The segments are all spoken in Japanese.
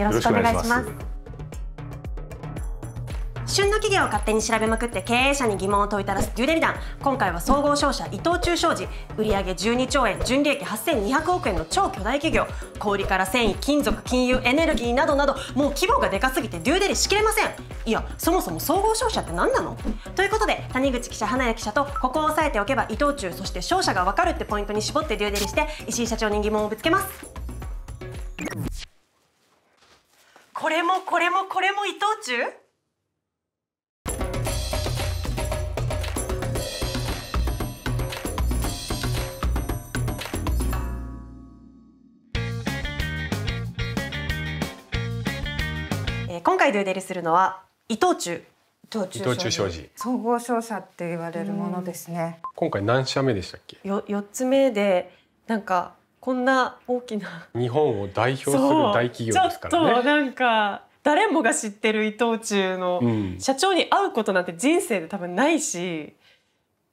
よろしくお願いします旬の企業を勝手に調べまくって経営者に疑問を問いただすデューデリダン今回は総合商社伊藤忠商事売上12兆円純利益8200億円の超巨大企業小売から繊維金属金融エネルギーなどなどもう規模がでかすぎてデューデリしきれませんいやそもそも総合商社って何なのということで谷口記者花屋記者とここを押さえておけば伊藤忠そして商社が分かるってポイントに絞ってデューデリして石井社長に疑問をぶつけます。これもこれもこれも伊藤忠今回ドゥデリするのは伊藤忠伊藤忠商事総合商社って言われるものですね、今回何社目でしたっけよ四つ目でなんかこんな大きな日本を代表する大企業ですからね。ちょっとなんか誰もが知ってる伊藤忠の社長に会うことなんて人生で多分ないし。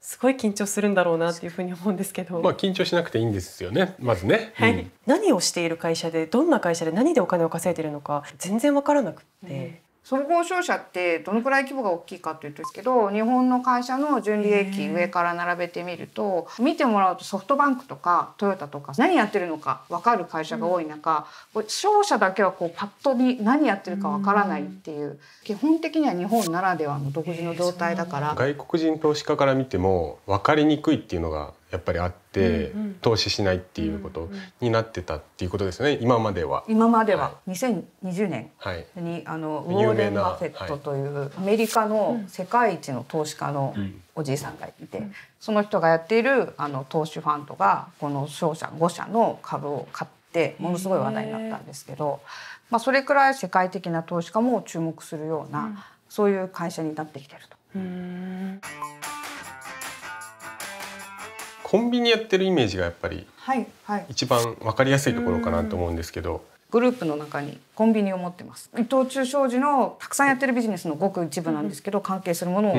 すごい緊張するんだろうなっていうふうに思うんですけど。まあ緊張しなくていいんですよね。まずね。はい。うん、何をしている会社で、どんな会社で何でお金を稼いでるのか全然わからなくて、総合商社ってどのくらい規模が大きいかというとですけど日本の会社の純利益上から並べてみると見てもらうとソフトバンクとかトヨタとか何やってるのか分かる会社が多い中、うん、商社だけはこうパッとに何やってるか分からないっていう、基本的には日本ならではの独自の状態だから。外国人投資家から見ても分かりにくいっていうのがやっぱりあって、うんうん、投資しないっていうことになってたっていうことですね今までは。今までは、はい、2020年に、あのウォーレン・バフェットというアメリカの世界一の投資家のおじいさんがいて、その人がやっているあの投資ファンドがこの商社5社の株を買ってものすごい話題になったんですけど、まあ、それくらい世界的な投資家も注目するような、そういう会社になってきてると。コンビニやってるイメージがやっぱり一番分かりやすいところかなと思うんですけど。グループの中にコンビニを持ってます伊藤忠商事のたくさんやってるビジネスのごく一部なんですけど、関係するものを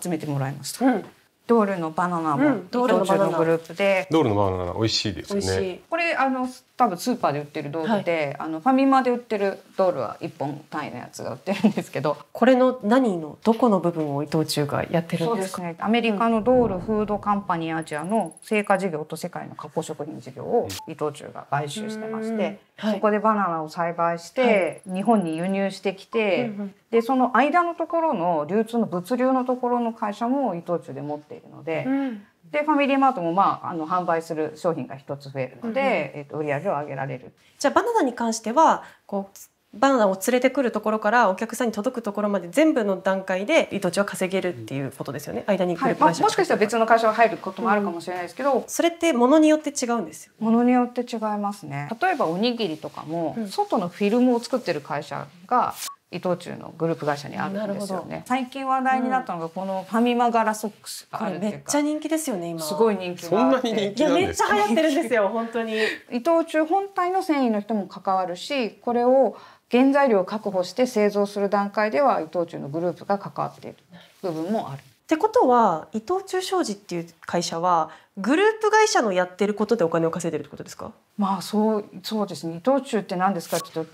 集めてもらいました、うん、ドールのバナナも、うん、道中のグループでドールのバナナ美味しいですねこれあの多分スーパーで売ってる道ルで、はい、あのファミマで売ってるドールは1本単位のやつが売ってるんですけどこれの何のどこの部分を伊藤忠がやってるんですかそうですねアメリカのドールフードカンパニーアジアの成果事業と世界の加工食品事業を伊藤忠が買収してまして、はい、そこでバナナを栽培して、日本に輸入してきて、はい、でその間のところの流通の物流のところの会社も伊藤忠で持っているので、うん、でファミリーマートも、まあ、あの販売する商品が一つ増えるので、うんえー、と売り上げを上げられる。じゃあバナナに関してはこうバナナを連れてくるところからお客さんに届くところまで全部の段階で糸地は稼げるっていうことですよね、間にグる会社、はいまあ、もしかしたら別の会社が入ることもあるかもしれないですけど、うん、それってものによって違うんですよものによって違いますね例えばおにぎりとかも、外のフィルムを作ってる会社が伊藤忠のグループ会社にあるんですよね最近話題になったのがこのファミマガラソックスがあめっちゃ人気ですよね今すごい人気そんなに人気なんですかいやめっちゃ流行ってるんですよ本当に伊藤忠本体の繊維の人も関わるしこれを原材料を確保して製造する段階では伊藤忠のグループが関わっている部分もあるってことは伊藤忠商事っていう会社はグループ会社のやってることでお金を稼いでるってことですかまあそうそうですね伊藤忠って何ですかちょっと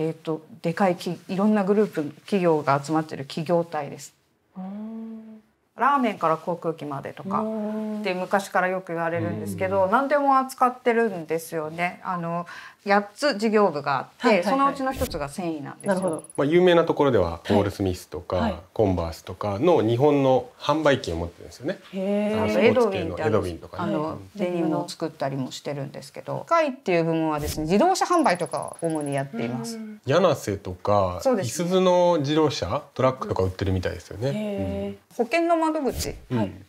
えーと、でかいきいろんなグループ企業が集まってる企業体です。ラーメンから航空機までとかって昔からよく言われるんですけど何でも扱ってるんですよね。あの8つ事業部があって、はいはいはい、そのうちの1つが繊維なんですよ。まあ、有名なところではポール・スミスとか、はい、コンバースとかの日本の販売機を持ってるんですよね。あのエドウィンとか、ね、あのデニムを作ったりもしてるんですけど会っていう部門はですね自動車販売とか主にやっています。柳瀬とか、ね、いすずの自動車トラックとか売ってるみたいですよね。うん、保険の窓口っ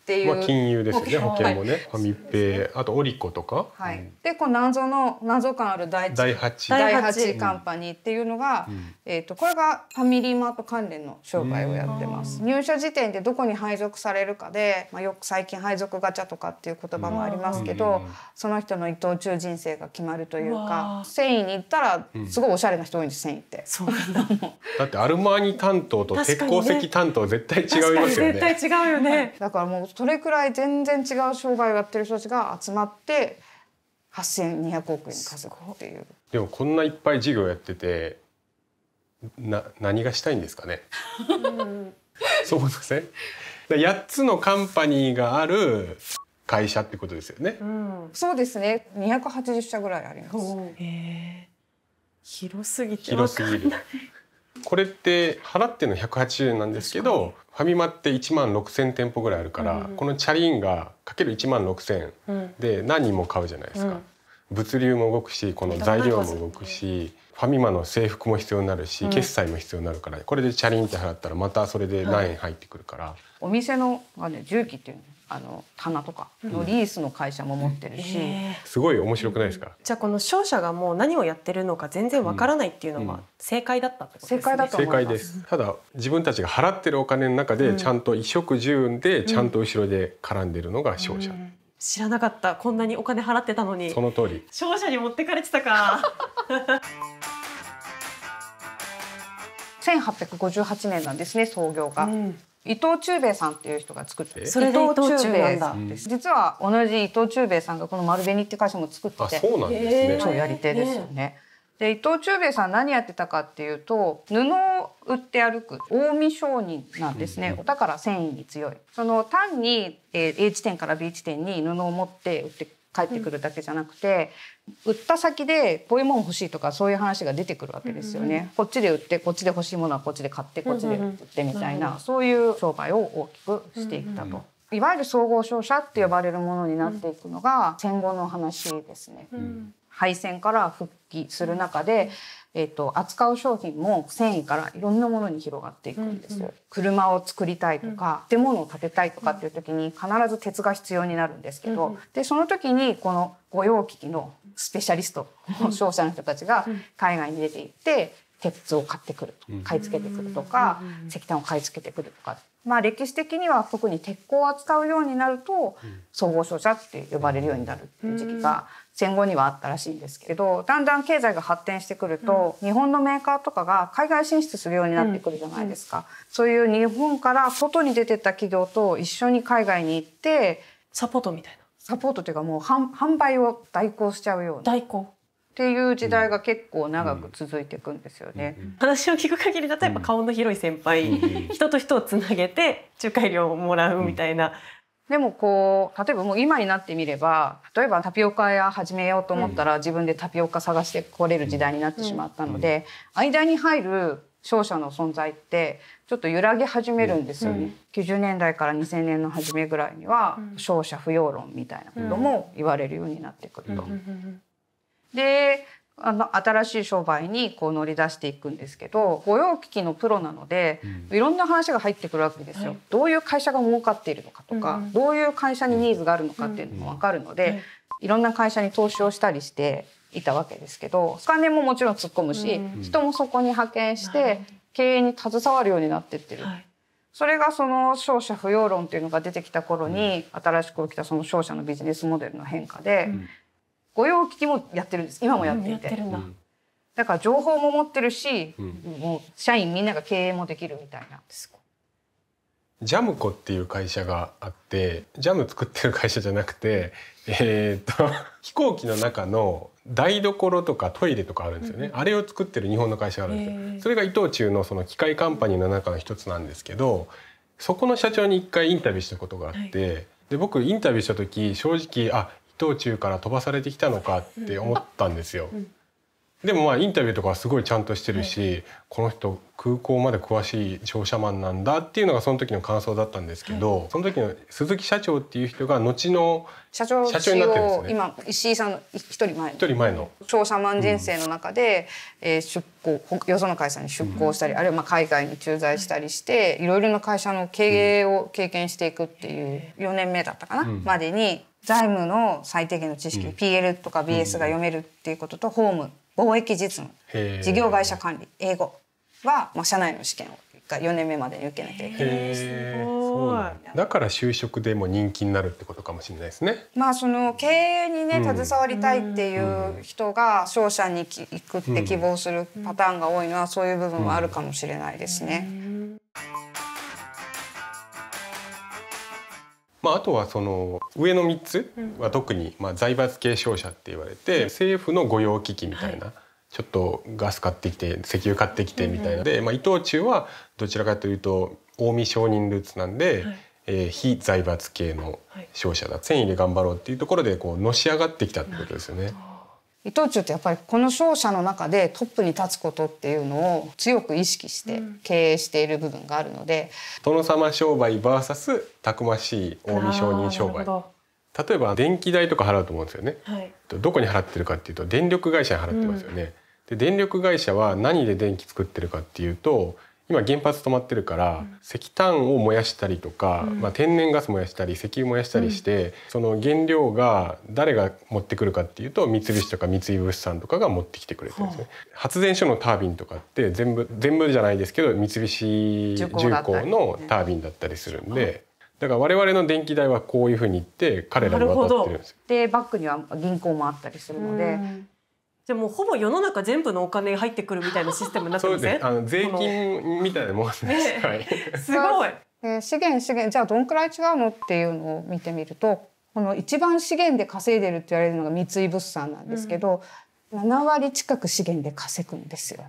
ていう、うん、まあ、金融ですよね保険もね、はい、ファミペ、ね、あとオリコとか。はい、でこう謎の謎感ある大第八第8カンパニーっていうのが、うん、えーと、これがファミリーマート関連の商売をやってます。入社時点でどこに配属されるかで、まあ、よく最近配属ガチャとかっていう言葉もありますけど、その人の伊藤忠人生が決まるというか繊維に行ったらすごいおしゃれな人多いんです繊維って。だってアルマーニ担当と鉄鉱石担当絶対違いますよね。絶対違うよね。だからもうそれくらい全然違う商売をやってる人たちが集まって8,200億円稼ぐっていうでもこんないっぱい事業やっててな何がしたいんですかねそうですね8つのカンパニーがある会社ってことですよね、うん、そうですね280社ぐらいあります、広すぎて広すぎるこれって払っての180円なんですけどファミマって1万6,000店舗ぐらいあるから、このチャリンがる1万6,000で何人も買うじゃないですか。物流も動くしこの材料も動くしファミマの制服も必要になるし、決済も必要になるからこれでチャリンって払ったらまたそれで何円入ってくるから。お店のあの重機っていうあの棚とかのリースの会社も持ってるし、うんえー、すごい面白くないですか、じゃあこの商社がもう何をやってるのか全然わからないっていうのは正解だったってことですね、正解だと思いますただ自分たちが払ってるお金の中でちゃんと衣食住運でちゃんと後ろで絡んでるのが商社、うんうん、知らなかったこんなにお金払ってたのにその通り商社に持ってかれてたか1858 年なんですね創業が、伊藤忠兵衛さんっていう人が作って伊藤忠兵衛さんです実は同じ伊藤忠兵衛さんがこの丸紅って会社も作っててそうなんですね超やり手ですよね。で伊藤忠兵衛さん何やってたかっていうと布を売って歩く近江商人なんですね、だから繊維に強いその単に A 地点から B 地点に布を持って売って返ってくるだけじゃなくて、売った先でこういうもん欲しいとかそういう話が出てくるわけですよね、こっちで売ってこっちで欲しいものはこっちで買ってこっちで売ってみたいな、そういう商売を大きくしていったと。いわゆる総合商社って呼ばれるものになっていくのが戦後の話ですね。敗戦から復帰する中でえーと、扱う商品も繊維からいろんなものに広がっていくんです、うんうん、車を作りたいとか、うん、建物を建てたいとかっていう時に必ず鉄が必要になるんですけど、うんうん、でその時にこの御用聞きのスペシャリスト商社の人たちが海外に出ていって、鉄を買ってくる買い付けてくるとか石炭を買い付けてくるとか、まあ、歴史的には特に鉄鋼を扱うようになると総合商社って呼ばれるようになるっていう時期が戦後にはあったらしいんですけどだんだん経済が発展してくると日本のメーカーとかが海外進出するようになってくるじゃないですか。そういう日本から外に出てた企業と一緒に海外に行ってサポートみたいなサポートというかもう販売を代行しちゃうような代行っていう時代が結構長く続いていくんですよね。話を聞く限りだとやっぱ顔の広い先輩、人と人をつなげて仲介料をもらうみたいな。でもこう例えばもう今になってみれば例えばタピオカ屋始めようと思ったら、自分でタピオカ探してこれる時代になってしまったので、間に入る商社の存在ってちょっと揺らぎ始めるんですよね、うん、90年代から2000年の初めぐらいには商社不要論みたいなことも言われるようになってくると。うんうんであの新しい商売にこう乗り出していくんですけど御用聞きのプロなので、うん、いろんな話が入ってくるわけですよ、はい、どういう会社が儲かっているのかとか、うん、どういう会社にニーズがあるのかっていうのも分かるので、いろんな会社に投資をしたりしていたわけですけどお金ももちろん突っ込むし、人もそこに派遣して経営に携わるようになってってる。はいそれがその商社不要論っていうのが出てきた頃に新しく起きたその商社のビジネスモデルの変化で、御用聞きもやってるんです今もやっていて,、うんて。だから情報も持ってるし、うん、もう社員みんなが経営もできるみたいな。ジャムコっていう会社があってジャム作ってる会社じゃなくて、えー、っと飛行機の中の台所とかトイレとかあるんですよね、うん、あれを作ってる日本の会社があるんですよ、えー、それが伊藤忠のその機械カンパニーの中の一つなんですけどそこの社長に一回インタビューしたことがあって、はい、で僕インタビューした時正直あ道中から飛ばされてきたのかって思ったんですよ。でもまあインタビューとかはすごいちゃんとしてるし、この人空港まで詳しい商社マンなんだっていうのがその時の感想だったんですけど、その時の鈴木社長っていう人が後の社長社長になってるんですね今石井さんの一人前一人前の商社マン人生の中で、うえ出向よその会社に出向したり、あるいはまあ海外に駐在したりしていろいろな会社の経営を経験していくっていう4年目だったかな、までに財務の最低限の知識、うん、PL とか BS が読めるっていうことと、法務貿易実務事業会社管理英語は、まあ、社内の試験を4年目までに受けなきゃいけないです、ね、だから就職でも人気になるってことかもしれないですね。まあその経営にね、携わりたいっていう人が商社に行くって希望するパターンが多いのはそういう部分はあるかもしれないですね。うんうんまあ、あとはその上の3つは特に、まあ、財閥系商社って言われて、政府の御用聞きみたいな。ちょっとガス買ってきて石油買ってきてみたいなで、まあ、伊藤忠はどちらかというと近江商人ルーツなんで、はい、えー、非財閥系の商社だ、繊維で頑張ろうっていうところでこうのし上がってきたってことですよね。伊藤忠ってやっぱりこの商社の中でトップに立つことっていうのを強く意識して経営している部分があるので、うん、殿様商売 VS たくましい近江商人商売例えば電気代とか払うと思うんですよね、はい、どこに払ってるかっていうと電力会社に払ってますよね、うん、で電力会社は何で電気作ってるかっていうと今原発止まってるから石炭を燃やしたりとか、うん、まあ、天然ガス燃やしたり石油燃やしたりして、うん、その原料が誰が持ってくるかっていうと三菱とか三井物産とかが持ってきてくれてるんですね、発電所のタービンとかって全部全部じゃないですけど三菱重工のタービンだったりするんで。だから我々の電気代はこういうふうに言って彼らに渡ってるんですでバックには銀行もあったりするのでじゃもうほぼ世の中全部のお金入ってくるみたいなシステムになってますね。あの税金みたいなもんです。ね、はい。すごい。で資源資源じゃあどんくらい違うのっていうのを見てみるとこの一番資源で稼いでるって言われるのが三井物産なんですけど、うん、7割近く資源で稼ぐんですよ。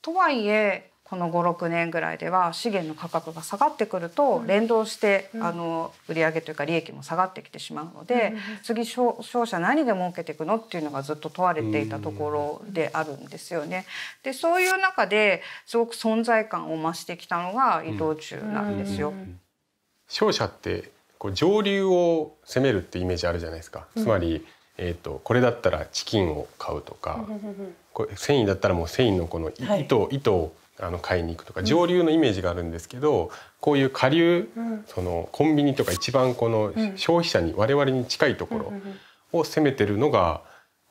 とはいえこの56年ぐらいでは資源の価格が下がってくると連動して、うん、あの売上というか利益も下がってきてしまうので、うん、次商社何で儲けていくのっていうのがずっと問われていたところであるんですよね。でそういう中ですごく存在感を増してきたのが伊藤忠なんですよ。商社ってこう上流を攻めるってイメージあるじゃないですか。つまり、えーと、とこれだったらチキンを買うとか、これ繊維だったらもう繊維のこの糸はい、糸を買いに行くとか上流のイメージがあるんですけどこういう下流コンビニとか一番この消費者に我々に近いところを攻めてるのが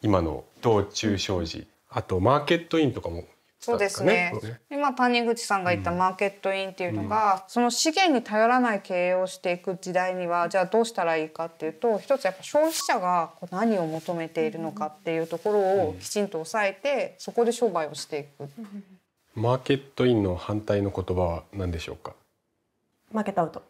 今の道中商事あとマーケットインとかもそうですね今谷口さんが言ったマーケットインっていうのが、その資源に頼らない経営をしていく時代にはじゃあどうしたらいいかっていうと一つやっぱ消費者が何を求めているのかっていうところをきちんと抑えてそこで商売をしていく。マーケットインの反対の言葉は何でしょうかマーケットアウト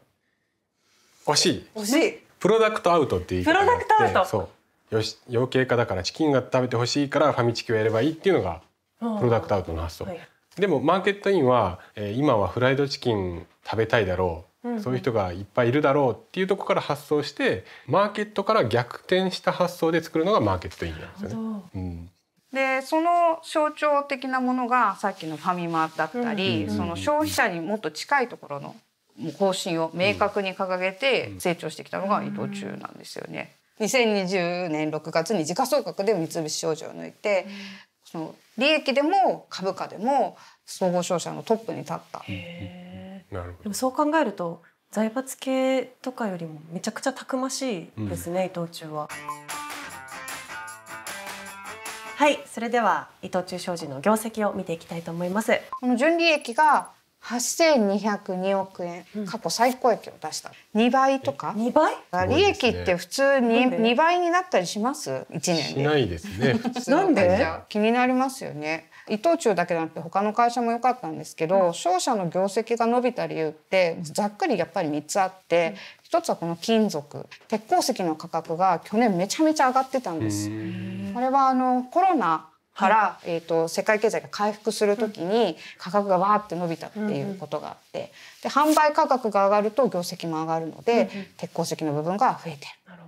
惜しい惜しいプロダクトアウトっていうプロダクトアウトそうよし養鶏家だからチキンが食べてほしいからファミチキをやればいいっていうのがプロダクトアウトの発想、はい、でもマーケットインは、えー、今はフライドチキン食べたいだろう、そういう人がいっぱいいるだろうっていうとこから発想してマーケットから逆転した発想で作るのがマーケットインなんですよね。うんでその象徴的なものがさっきのファミマだったり、その消費者にもっと近いところの方針を明確に掲げて成長してきたのが伊藤忠なんですよね。2020年6月に時価総額で三菱商事を抜いて、その利益でも株価でも総合商社のトップに立った。でもそう考えると財閥系とかよりもめちゃくちゃたくましいですね、うん、伊藤忠は。はいそれでは伊藤忠商事の業績を見ていきたいと思いますこの純利益が八千二百二億円、うん、過去最高益を出した二倍とか二倍利益って普通に、二倍になったりします一年でないですねなんで気になりますよね伊藤忠だけじゃなくて他の会社も良かったんですけど、うん、商社の業績が伸びた理由ってざっくりやっぱり三つあって、一つはこの金属鉄鉱石の価格が去年めちゃめちゃ上がってたんですこれはあのコロナから、はい、えーと、世界経済が回復するときに価格がわーって伸びたっていうことがあって、で販売価格が上がると業績も上がるので、うん鉄鉱石の部分が増えてる。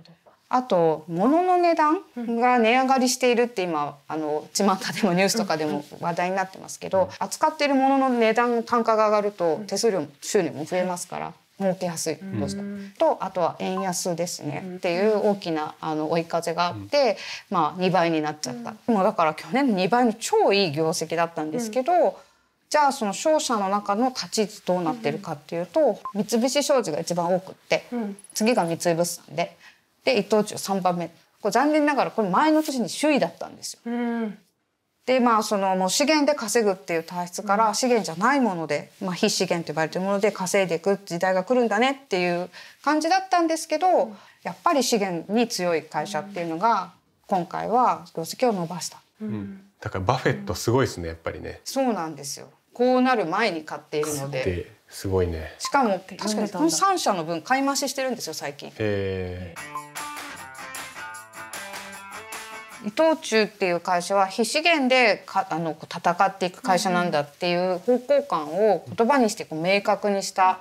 あと物の値段が値上がりしているって今あの巷でもニュースとかでも話題になってますけど扱っているものの値段単価が上がると手数料収入も増えますから儲けやすいどうしたとあとは円安ですねっていう大きなあの追い風があって、まあ、2倍になっちゃった、もうだから去年の2倍の超いい業績だったんですけど、じゃあその商社の中の立ち位置どうなってるかっていうと三菱商事が一番多くって、次が三井物産でで伊藤忠3番目これ残念ながらこれ前の年に首位だったんですよ。でまあそのもう資源で稼ぐっていう体質から資源じゃないもので、まあ、非資源と呼ばれてるもので稼いでいく時代が来るんだねっていう感じだったんですけど、やっぱり資源に強い会社っていうのが今回は業績を伸ばした。うん、だからバフェットすごいですねやっぱりね。そうなんですよ。こうなる前に買っているので。すごいね。しかも確かにこの三社の分買い増ししてるんですよ最近。えー。伊藤忠っていう会社は非資源でかあの戦っていく会社なんだっていう方向感を言葉にしてこう明確にした。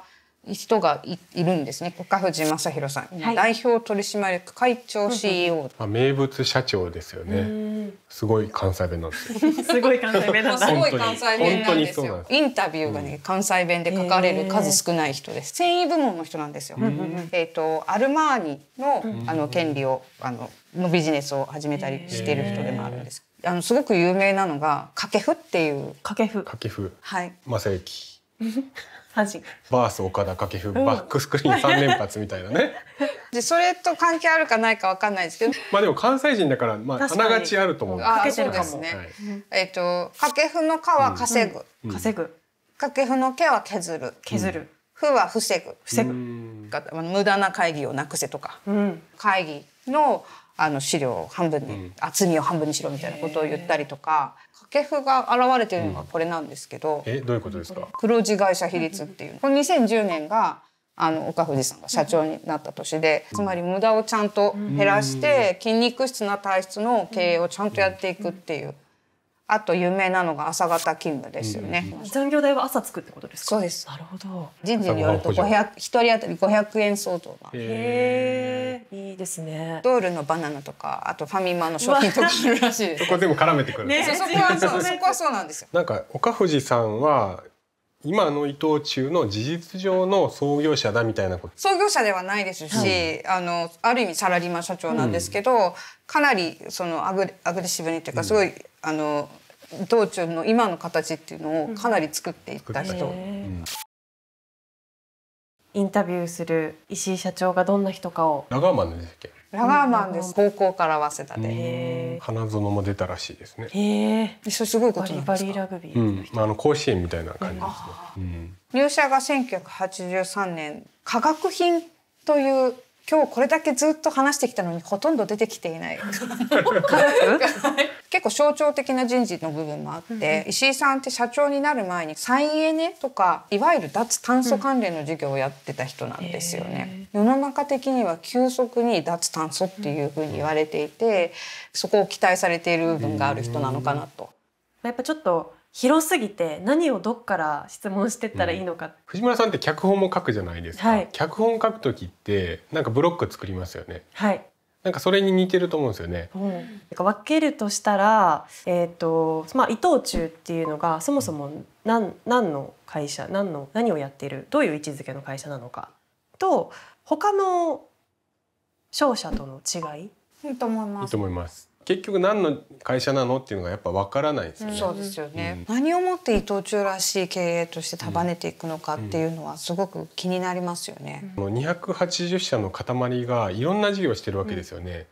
人がいいるんですね岡藤正弘さん、はい、代表取締役会長 CEO、まあ、名物社長ですよねすごい関西弁なんですよ すごい関西弁なんですごい関西弁なんですよインタビューがね、関西弁で書かれる数少ない人です繊維部門の人なんですよ、えっ、ー、とアルマーニのあの権利をあののビジネスを始めたりしている人でもあるんですあのすごく有名なのが掛布っていう掛布掛布はい正幸バース岡田掛布、バックスクリーン3連発みたいなね でそれと関係あるかないかわかんないですけど まあでも関西人だからまああながちあると思うんですけどですね、はい、えっ、ー、と掛布の「か」は稼ぐ、うん、稼ぐ掛布の「け」は削る削る、ふは防ぐ防ぐ無駄な会議をなくせとか、うん、会議のあの資料を半分に、うん、厚みを半分にしろみたいなことを言ったりとか掛布が現れてるのがこれなんですけど、えどういうことですか黒字会社比率っていうこの2010年があの岡藤さんが社長になった年でつまり無駄をちゃんと減らして筋肉質な体質の経営をちゃんとやっていくっていうあと有名なのが朝方勤務ですよね、うんうん、残業代は朝つくってことですそうです。なるほど。人事によると五百一人当たり五百円相当が。へえ、いいですね。ドールのバナナとかあとファミマの商品とかあるらしいです。そこ全部絡めてくる。ね、そこはそうそこはそうなんですよ。なんか岡藤さんは今の伊藤忠の事実上の創業者だみたいなこと創業者ではないですし、はい、あのある意味サラリーマン社長なんですけど、うん、かなりそのアグアグレッシブにというかすごいあの道中の今の形っていうのをかなり作っていった人。インタビューする石井社長がどんな人かを。ラガーマンでしたっけ。ラガーマンです。高校から早稲田で。花園も出たらしいですね。へえ。それすごいことバリバリラグビー、うん。まああの甲子園みたいな感じですね。うん、入社が1983年、化学品という今日これだけずっと話してきたのにほとんど出てきていない 結構象徴的な人事の部分もあって、うん、石井さんって社長になる前に再エネとかいわゆる脱炭素関連の事業をやってた人なんですよね、うん、世の中的には急速に脱炭素っていうふうに言われていてそこを期待されている部分がある人なのかなと。やっぱちょっと広すぎて何をどっから質問してったらいいのか、うん、藤村さんって脚本も書くじゃないですか、はい、脚本書く時ってなんかブロック作りますよねはいなんかそれに似てると思うんですよね。うん、か分けるとしたら、えっ、ー、とまあ伊藤忠っていうのがそもそも何何の会社、何の何をやっている、どういう位置づけの会社なのかと他の商社との違い。いいと思います。いいと思います。結局何の会社なのっていうのがやっぱ分からないですよね。そうですよね、うん、何をもって伊藤忠らしい経営として束ねていくのかっていうのはすごく気になりますよね。うん、うん、2 8社の塊がいろんな事業をしてるわけですよね。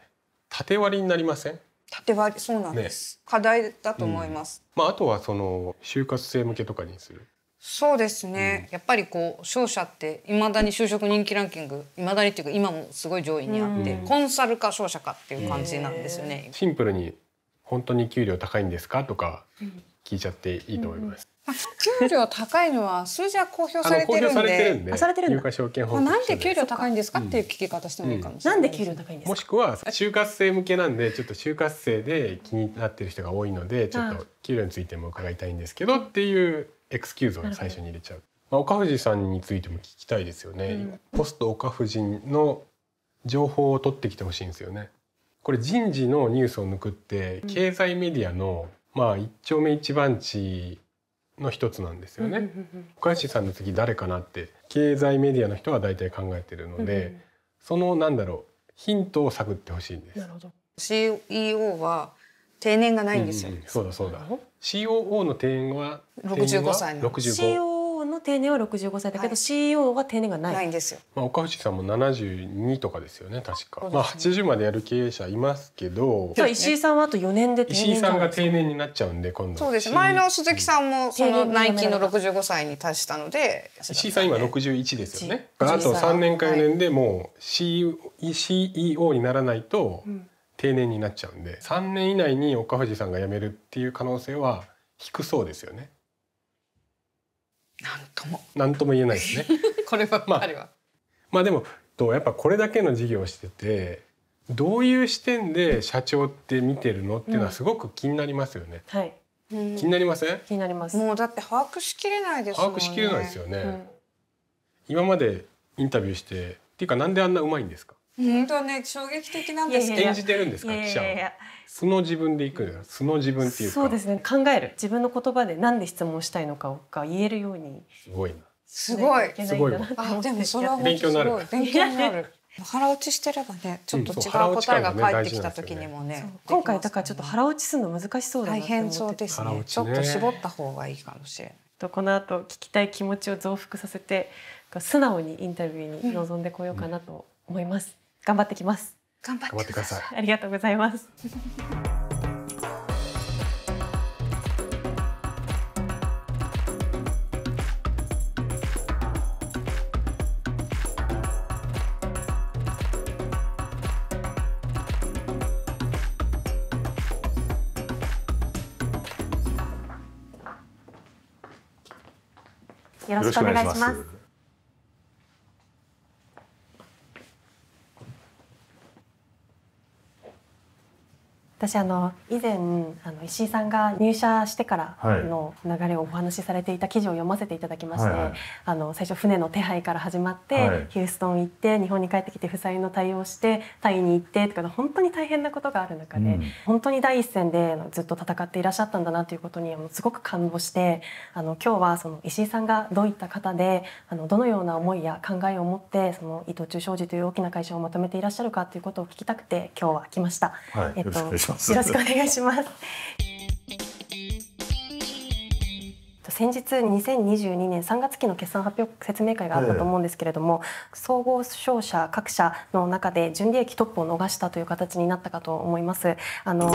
縦割りになりません縦割りそうなんです、ね、課題だと思います、まあ、あとはその就活生向けとかにするそうですね、うん、やっぱりこう商社っていまだに就職人気ランキングいまだにっていうか今もすごい上位にあって、コンサルか商社かっていう感じなんですよね。シンプルに本当に給料高いんですかとか聞いちゃっていいと思います。給料高いのは数字は公表されてるんで、あされてるん証券法なんで給料高いんですかっていう聞き方してもいいかもしれない、んなんで給料高いんですもしくは就活生向けなんで、ちょっと就活生で気になってる人が多いので、ちょっと給料についても伺いたいんですけどっていうエクスキューズを最初に入れちゃう。まあ、岡藤さんについても聞きたいですよね。ポスト岡藤の情報を取ってきてほしいんですよね。これ人事のニュースを抜くって経済メディアのまあ一丁目一番地の一つなんですよね。岡安さんの次誰かなって経済メディアの人は大体考えているので、そのなんだろうヒントを探ってほしいんです。なるほど CEO は定年がないんですよ、うんうん、そうだそうだ。COO の定年は六十五歳なの。65。の定年は65歳だけど、はい、CEO は定年がないないんですよ、まあ、岡藤さんも72とかですよね確か、まあ、80までやる経営者いますけどじゃ石井さんはあと4年で定年石井さんが定年になっちゃうんで今度そうです前の鈴木さんもその内勤の65歳に達したので石井さん今61ですよねあと3年か4年でもう CEO, CEO にならないと定年になっちゃうんで3年以内に岡藤さんが辞めるっていう可能性は低そうですよねなんとも。なんとも言えないですね。こればっかりは。まあ、まあ、でもとやっぱこれだけの事業をしててどういう視点で社長って見てるのっていうのはすごく気になりますよね。うん、はい。気になりません？気になります。もうだって把握しきれないです、ね、把握しきれないですよね。うん、今までインタビューしてっていうかなんであんなうまいんですか？本当ね衝撃的なんですけど演じてるんですか記者素の自分でいく素の自分っていうそうですね考える自分の言葉でなんで質問したいのかが言えるようにすごいなすごいすごいあでもそれは勉強になる勉強になる腹落ちしてればねちょっと違う答えが返ってきた時にもね,、今回だからちょっと腹落ちするの難しそうだなって思そうですねちょっと絞った方がいいかもしれないとこの後聞きたい気持ちを増幅させて素直にインタビューに臨んでこようかなと思います、頑張ってきます頑張ってください ありがとうございますよろしくお願いします。私あの以前あの石井さんが入社してからの流れをお話しされていた記事を読ませていただきまして、はいはい、あの最初船の手配から始まって、はい、ヒューストン行って日本に帰ってきて負債の対応してタイに行ってとか本当に大変なことがある中で、うん、本当に第一線でずっと戦っていらっしゃったんだなということにすごく感動してあの今日はその石井さんがどういった方であのどのような思いや考えを持ってその伊藤忠商事という大きな会社をまとめていらっしゃるかということを聞きたくて今日は来ました。はい、えっとますよろしくお願いします先日2022年3月期の決算発表説明会があったと思うんですけれども、え総合商社各社の中で純利益トップを逃したという形になったかと思います。あの